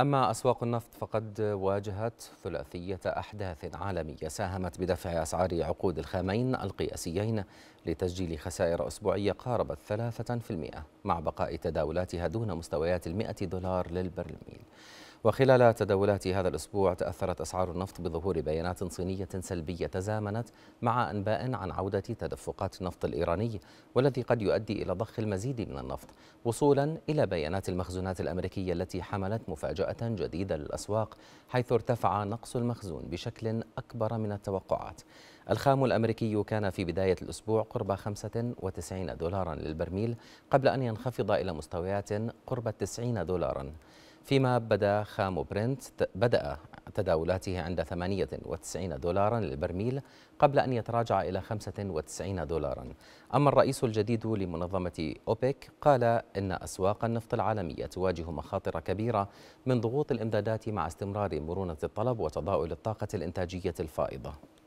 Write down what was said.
أما أسواق النفط فقد واجهت ثلاثية أحداث عالمية ساهمت بدفع أسعار عقود الخامين القياسيين لتسجيل خسائر أسبوعية قاربت ثلاثة في المئة مع بقاء تداولاتها دون مستويات المئة دولار للبرميل وخلال تداولات هذا الأسبوع تأثرت أسعار النفط بظهور بيانات صينية سلبية تزامنت مع أنباء عن عودة تدفقات النفط الإيراني والذي قد يؤدي إلى ضخ المزيد من النفط وصولا إلى بيانات المخزونات الأمريكية التي حملت مفاجأة جديدة للأسواق حيث ارتفع نقص المخزون بشكل أكبر من التوقعات الخام الأمريكي كان في بداية الأسبوع قرب 95 دولارا للبرميل قبل أن ينخفض إلى مستويات قرب 90 دولارا فيما بدا خام برنت بدأ تداولاته عند 98 دولارا للبرميل قبل أن يتراجع إلى 95 دولارا أما الرئيس الجديد لمنظمة أوبك قال إن أسواق النفط العالمية تواجه مخاطر كبيرة من ضغوط الإمدادات مع استمرار مرونة الطلب وتضاؤل الطاقة الإنتاجية الفائضة